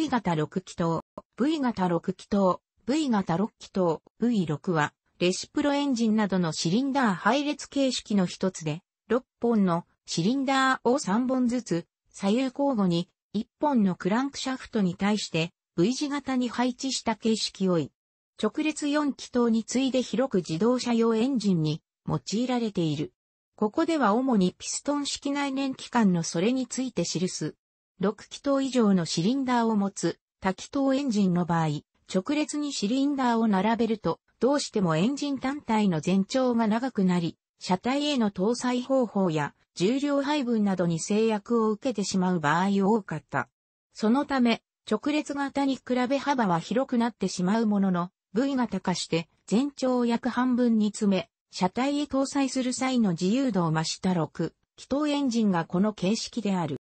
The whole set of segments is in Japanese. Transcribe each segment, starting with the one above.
V 型6気筒、V 型6気筒、V 型6気筒、V6 は、レシプロエンジンなどのシリンダー配列形式の一つで、6本のシリンダーを3本ずつ、左右交互に1本のクランクシャフトに対して V 字型に配置した形式をい、直列4気筒に次いで広く自動車用エンジンに用いられている。ここでは主にピストン式内燃機関のそれについて記す6気筒以上のシリンダーを持つ多気筒エンジンの場合、直列にシリンダーを並べると、どうしてもエンジン単体の全長が長くなり、車体への搭載方法や重量配分などに制約を受けてしまう場合多かった。そのため、直列型に比べ幅は広くなってしまうものの、V 型化して全長を約半分に詰め、車体へ搭載する際の自由度を増した6、気筒エンジンがこの形式である。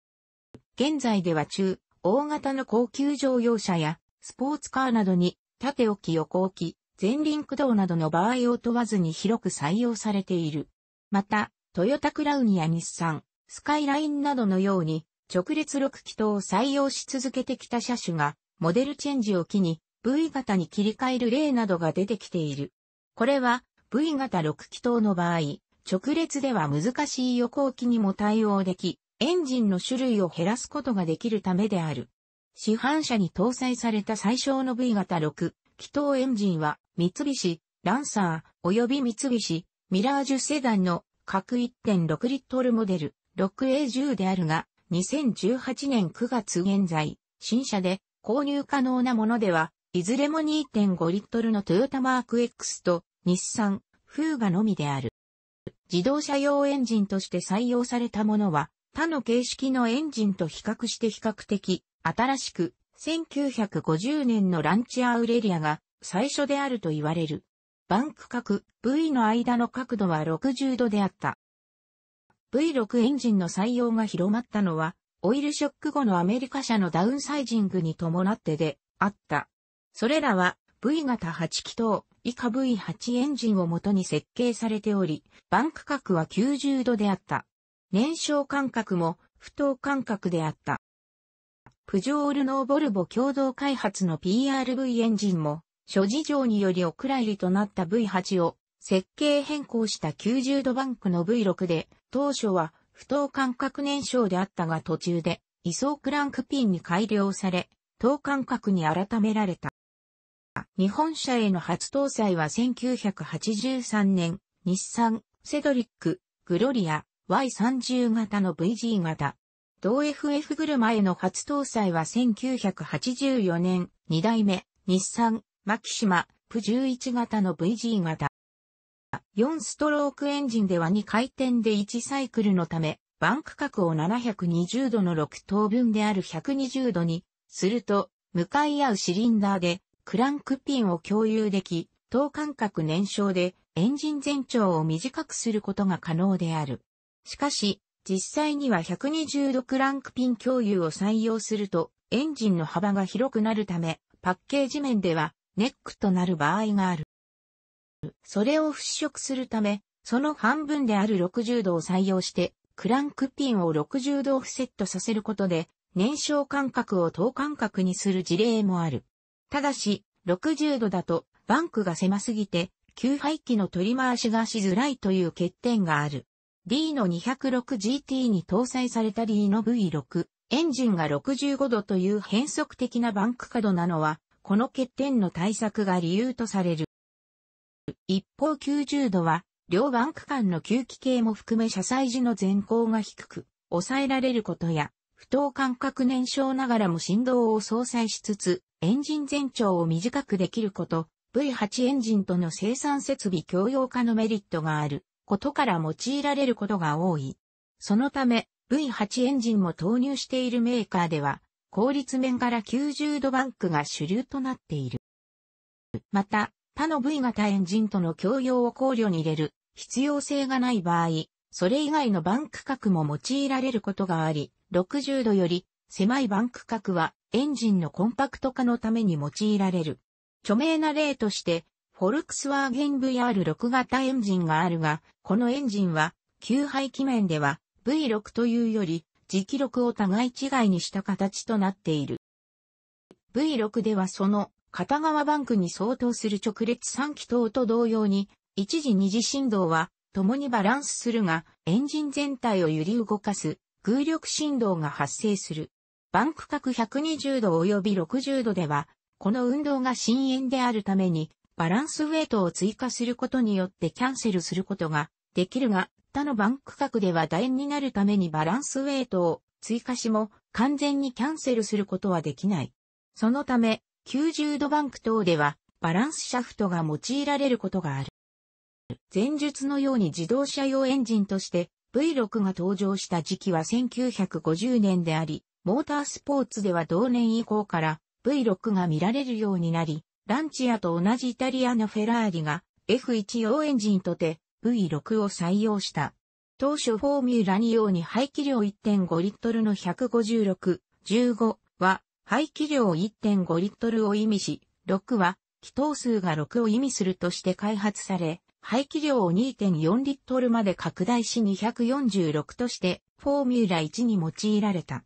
現在では中、大型の高級乗用車や、スポーツカーなどに、縦置き横置き、前輪駆動などの場合を問わずに広く採用されている。また、トヨタクラウンや日産、スカイラインなどのように、直列6気筒を採用し続けてきた車種が、モデルチェンジを機に、V 型に切り替える例などが出てきている。これは、V 型6気筒の場合、直列では難しい横置きにも対応でき、エンジンの種類を減らすことができるためである。市販車に搭載された最小の V 型6気筒エンジンは三菱、ランサー及び三菱、ミラージュセダンの各1.6リットルモデル 6A10 であるが、2018年9月現在、新車で購入可能なものでは、いずれも2.5リットルのトヨタマーク X と日産、フーガのみである。自動車用エンジンとして採用されたものは、他の形式のエンジンと比較して比較的新しく1950年のランチアウレリアが最初であると言われる。バンク角 V の間の角度は60度であった。V6 エンジンの採用が広まったのは、オイルショック後のアメリカ車のダウンサイジングに伴ってであった。それらは V 型8気筒以下 V8 エンジンをもとに設計されており、バンク角は90度であった。燃焼間隔も不当間隔であった。プジョールノーボルボ共同開発の PRV エンジンも、諸事情によりお蔵入りとなった V8 を設計変更した90度バンクの V6 で、当初は不等間隔燃焼であったが途中で、位相クランクピンに改良され、等間隔に改められた。日本車への初搭載は1983年、日産、セドリック、グロリア、Y30 型の VG 型。同 FF 車への初搭載は1984年、2代目、日産、マキシマ、プ11型の VG 型。4ストロークエンジンでは2回転で1サイクルのため、バンク角を720度の6等分である120度に、すると、向かい合うシリンダーで、クランクピンを共有でき、等間隔燃焼で、エンジン全長を短くすることが可能である。しかし、実際には120度クランクピン共有を採用すると、エンジンの幅が広くなるため、パッケージ面ではネックとなる場合がある。それを払拭するため、その半分である60度を採用して、クランクピンを60度オフセットさせることで、燃焼間隔を等間隔にする事例もある。ただし、60度だと、バンクが狭すぎて、給排気の取り回しがしづらいという欠点がある。D の 206GT に搭載された D の V6、エンジンが65度という変則的なバンク角なのは、この欠点の対策が理由とされる。一方90度は、両バンク間の吸気系も含め車載時の前高が低く、抑えられることや、不等間隔燃焼ながらも振動を相殺しつつ、エンジン全長を短くできること、V8 エンジンとの生産設備共用化のメリットがある。ことから用いられることが多い。そのため、V8 エンジンも投入しているメーカーでは、効率面から90度バンクが主流となっている。また、他の V 型エンジンとの共用を考慮に入れる必要性がない場合、それ以外のバンク角も用いられることがあり、60度より狭いバンク角はエンジンのコンパクト化のために用いられる。著名な例として、フォルクスワーゲン VR6 型エンジンがあるが、このエンジンは、旧排気面では V6 というより、磁気力を互い違いにした形となっている。V6 ではその片側バンクに相当する直列3気筒と同様に、一時二次振動は共にバランスするが、エンジン全体を揺り動かす空力振動が発生する。バンク角120度及び60度では、この運動が深淵であるために、バランスウェイトを追加することによってキャンセルすることができるが、他のバンク角では楕円になるためにバランスウェイトを追加しも完全にキャンセルすることはできない。そのため、90度バンク等ではバランスシャフトが用いられることがある。前述のように自動車用エンジンとして V6 が登場した時期は1950年であり、モータースポーツでは同年以降から V6 が見られるようになり、ランチアと同じイタリアのフェラーリが F1 用エンジンとて V6 を採用した。当初フォーミュラ2用に排気量1.5リットルの156、15は排気量1.5リットルを意味し、6は気筒数が6を意味するとして開発され、排気量を2.4リットルまで拡大し246としてフォーミュラ1に用いられた。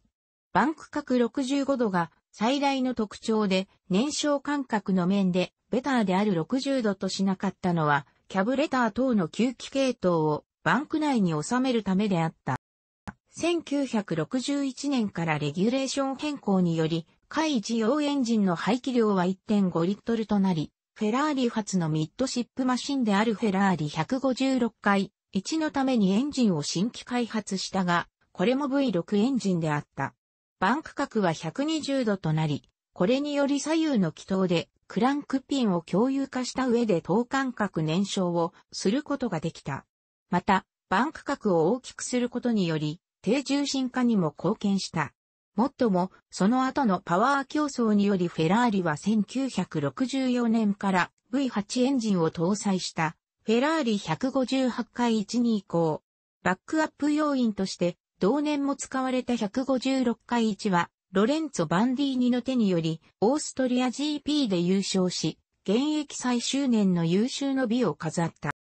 バンク角65度が最大の特徴で、燃焼間隔の面で、ベターである60度としなかったのは、キャブレター等の吸気系統をバンク内に収めるためであった。1961年からレギュレーション変更により、海事用エンジンの排気量は1.5リットルとなり、フェラーリ初のミッドシップマシンであるフェラーリ156回1のためにエンジンを新規開発したが、これも V6 エンジンであった。バンク角は120度となり、これにより左右の気筒でクランクピンを共有化した上で等間隔燃焼をすることができた。また、バンク角を大きくすることにより、低重心化にも貢献した。もっとも、その後のパワー競争によりフェラーリは1964年から V8 エンジンを搭載したフェラーリ158回12以降、バックアップ要因として同年も使われた156回1は、ロレンツォ・バンディーニの手により、オーストリア GP で優勝し、現役最終年の優秀の美を飾った。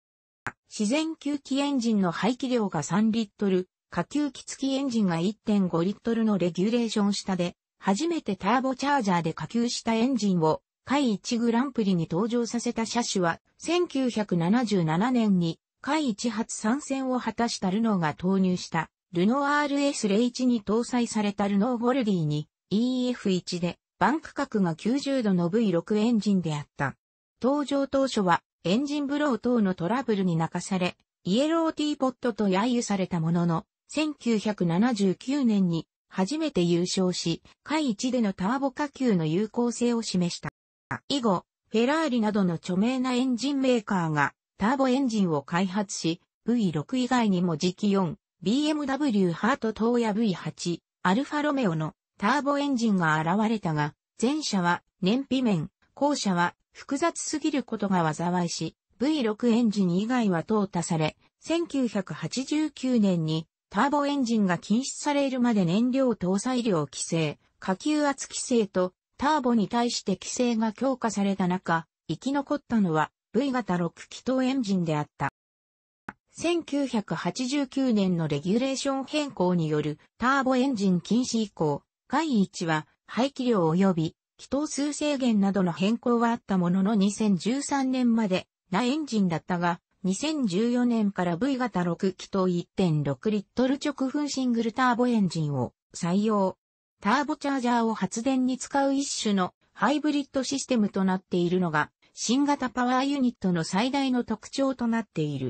自然吸気エンジンの排気量が3リットル、下吸気付きエンジンが1.5リットルのレギュレーション下で、初めてターボチャージャーで下級したエンジンを、海1グランプリに登場させた車種は、1977年に、海1初参戦を果たしたルノーが投入した、ルノー RS01 に搭載されたルノーゴルディに EF1 でバンク角が90度の V6 エンジンであった。登場当初はエンジンブロー等のトラブルに泣かされ、イエローティーポットと揶揄されたものの、1979年に初めて優勝し、下1でのターボ下級の有効性を示した。以後、フェラーリなどの著名なエンジンメーカーがターボエンジンを開発し、V6 以外にも磁気4、BMW ハート東野 V8、アルファロメオのターボエンジンが現れたが、前者は燃費面、後者は複雑すぎることが災いし、V6 エンジン以外は淘汰され、1989年にターボエンジンが禁止されるまで燃料搭載量規制、下級圧規制とターボに対して規制が強化された中、生き残ったのは V 型6気筒エンジンであった。1989年のレギュレーション変更によるターボエンジン禁止以降、第1は排気量及び気筒数制限などの変更はあったものの2013年までなエンジンだったが、2014年から V 型6気筒1.6リットル直噴シングルターボエンジンを採用。ターボチャージャーを発電に使う一種のハイブリッドシステムとなっているのが新型パワーユニットの最大の特徴となっている。